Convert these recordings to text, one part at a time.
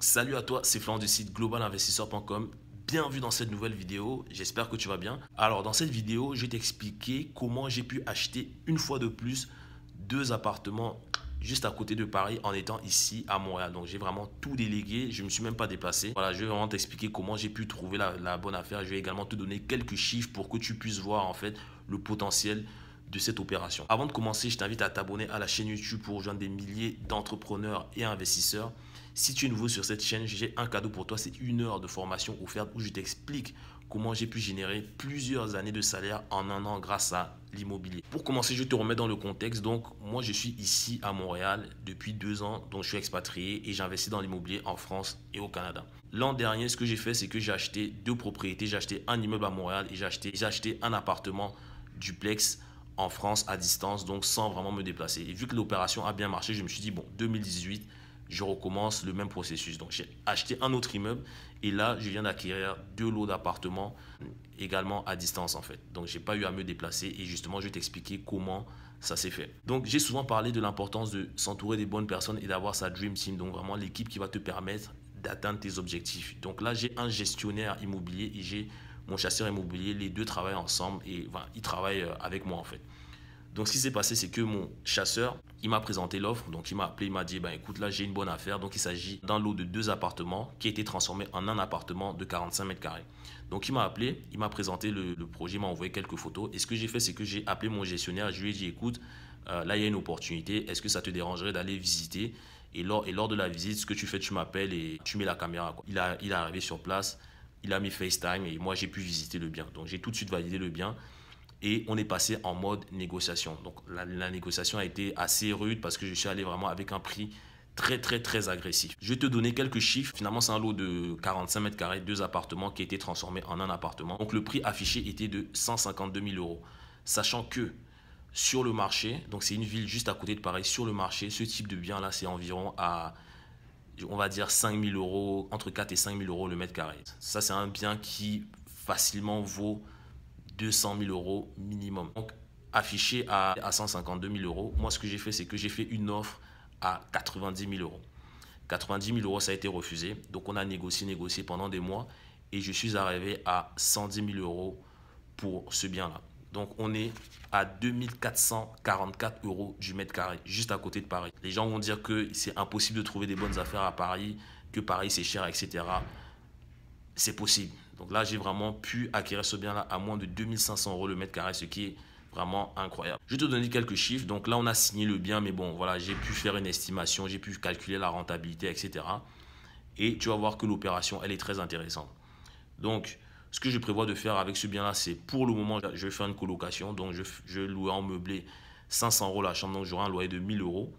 Salut à toi, c'est Florence du site globalinvestisseur.com. Bienvenue dans cette nouvelle vidéo, j'espère que tu vas bien. Alors dans cette vidéo, je vais t'expliquer comment j'ai pu acheter une fois de plus deux appartements juste à côté de Paris en étant ici à Montréal. Donc j'ai vraiment tout délégué, je ne me suis même pas déplacé. Voilà, je vais vraiment t'expliquer comment j'ai pu trouver la, la bonne affaire. Je vais également te donner quelques chiffres pour que tu puisses voir en fait le potentiel de cette opération. Avant de commencer, je t'invite à t'abonner à la chaîne YouTube pour rejoindre des milliers d'entrepreneurs et investisseurs. Si tu es nouveau sur cette chaîne, j'ai un cadeau pour toi, c'est une heure de formation offerte où je t'explique comment j'ai pu générer plusieurs années de salaire en un an grâce à l'immobilier. Pour commencer, je te remets dans le contexte. Donc, moi, je suis ici à Montréal depuis deux ans, donc je suis expatrié et j'investis dans l'immobilier en France et au Canada. L'an dernier, ce que j'ai fait, c'est que j'ai acheté deux propriétés. J'ai acheté un immeuble à Montréal et j'ai acheté, acheté un appartement duplex en France à distance, donc sans vraiment me déplacer. Et vu que l'opération a bien marché, je me suis dit, bon, 2018, je recommence le même processus. Donc j'ai acheté un autre immeuble et là, je viens d'acquérir deux lots d'appartements également à distance en fait. Donc j'ai pas eu à me déplacer et justement, je vais t'expliquer comment ça s'est fait. Donc j'ai souvent parlé de l'importance de s'entourer des bonnes personnes et d'avoir sa dream team, donc vraiment l'équipe qui va te permettre d'atteindre tes objectifs. Donc là, j'ai un gestionnaire immobilier et j'ai mon chasseur immobilier, les deux travaillent ensemble et ils travaillent euh, avec moi en fait. Donc ce qui s'est passé, c'est que mon chasseur, il m'a présenté l'offre, donc il m'a appelé, il m'a dit, ben écoute là, j'ai une bonne affaire. Donc il s'agit d'un lot de deux appartements qui a été transformé en un appartement de 45 mètres carrés. Donc il m'a appelé, il m'a présenté le, projet, il m'a envoyé quelques photos. Et ce que j'ai fait, c'est que j'ai appelé mon gestionnaire, je lui ai dit, écoute, euh, là il y a une opportunité, est-ce que ça te dérangerait d'aller visiter et lors, et lors de la visite, ce que tu fais, tu m'appelles et tu mets la caméra. Il, a, il est arrivé sur place, il a mis FaceTime et moi j'ai pu visiter le bien. Donc j'ai tout de suite validé le bien et on est passé en mode négociation. Donc la, négociation a été assez rude parce que je suis allé vraiment avec un prix très très très agressif. Je vais te donner quelques chiffres. Finalement, c'est un lot de 45 mètres carrés, deux appartements qui a été transformé en un appartement. Donc le prix affiché était de 152 000 euros, sachant que sur le marché, donc c'est une ville juste à côté de Paris, sur le marché, ce type de bien là, c'est environ à on va dire 5 000 euros, entre 4 et 5 000 euros le mètre carré. Ça, c'est un bien qui facilement vaut 200 000 euros minimum. Donc, affiché à, 152 000 euros, moi, ce que j'ai fait, c'est que j'ai fait une offre à 90 000 euros. 90 000 euros, ça a été refusé. Donc, on a négocié, négocié pendant des mois et je suis arrivé à 110 000 euros pour ce bien-là. Donc, on est à 2444 euros du mètre carré, juste à côté de Paris. Les gens vont dire que c'est impossible de trouver des bonnes affaires à Paris, que Paris c'est cher, etc. C'est possible. Donc là, j'ai vraiment pu acquérir ce bien-là à moins de 2500 euros le mètre carré, ce qui est vraiment incroyable. Je vais te donner quelques chiffres. Donc là, on a signé le bien, mais bon, voilà, j'ai pu faire une estimation, j'ai pu calculer la rentabilité, etc. Et tu vas voir que l'opération, elle est très intéressante. Donc, ce que je prévois de faire avec ce bien-là, c'est pour le moment, je vais faire une colocation. Donc, je, je en meublé 500 euros la chambre. Donc, j'aurai un loyer de 1000 euros.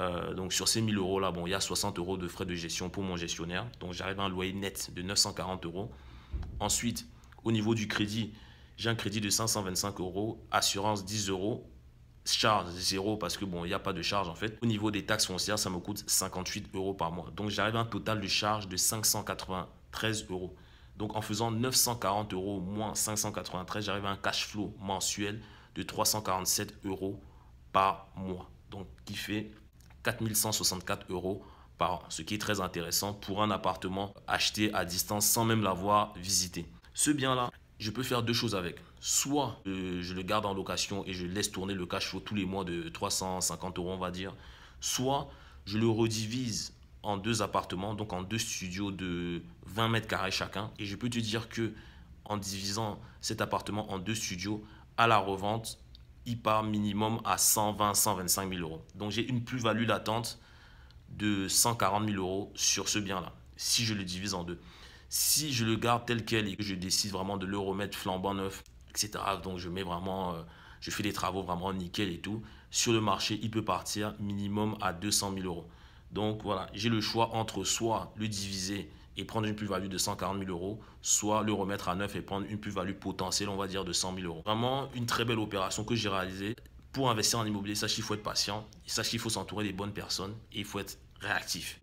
Euh, donc, sur ces 1000 euros-là, bon, il y a 60 euros de frais de gestion pour mon gestionnaire. Donc, j'arrive à un loyer net de 940 euros. Ensuite, au niveau du crédit, j'ai un crédit de 525 euros, assurance 10 euros, charge 0 parce que bon, il n'y a pas de charge en fait. Au niveau des taxes foncières, ça me coûte 58 euros par mois. Donc j'arrive à un total de charge de 593 euros. Donc en faisant 940 euros moins 593, j'arrive à un cash flow mensuel de 347 euros par mois. Donc qui fait 4164 euros ce qui est très intéressant pour un appartement acheté à distance sans même l'avoir visité. Ce bien-là, je peux faire deux choses avec. Soit euh, je le garde en location et je laisse tourner le cash flow tous les mois de 350 euros, on va dire. Soit je le redivise en deux appartements, donc en deux studios de 20 mètres carrés chacun. Et je peux te dire que en divisant cet appartement en deux studios, à la revente, il part minimum à 120, 125 000 euros. Donc j'ai une plus-value latente de 140 000 euros sur ce bien-là, si je le divise en deux. Si je le garde tel quel et que je décide vraiment de le remettre flambant neuf, etc., donc je mets vraiment, euh, je fais des travaux vraiment nickel et tout, sur le marché, il peut partir minimum à 200 000 euros. Donc voilà, j'ai le choix entre soit le diviser et prendre une plus-value de 140 000 euros, soit le remettre à neuf et prendre une plus-value potentielle, on va dire, de 100 000 euros. Vraiment une très belle opération que j'ai réalisée. Pour investir en immobilier, sache qu'il faut être patient, sache qu'il faut s'entourer des bonnes personnes et il faut être réactif.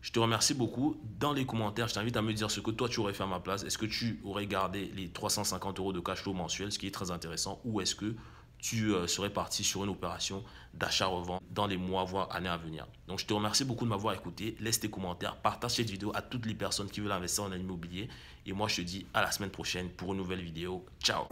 Je te remercie beaucoup. Dans les commentaires, je t'invite à me dire ce que toi tu aurais fait à ma place. Est-ce que tu aurais gardé les 350 euros de cash flow mensuel, ce qui est très intéressant, ou est-ce que tu euh, serais parti sur une opération d'achat-revente dans les mois, voire années à venir. Donc, je te remercie beaucoup de m'avoir écouté. Laisse tes commentaires, partage cette vidéo à toutes les personnes qui veulent investir en immobilier. Et moi, je te dis à la semaine prochaine pour une nouvelle vidéo. Ciao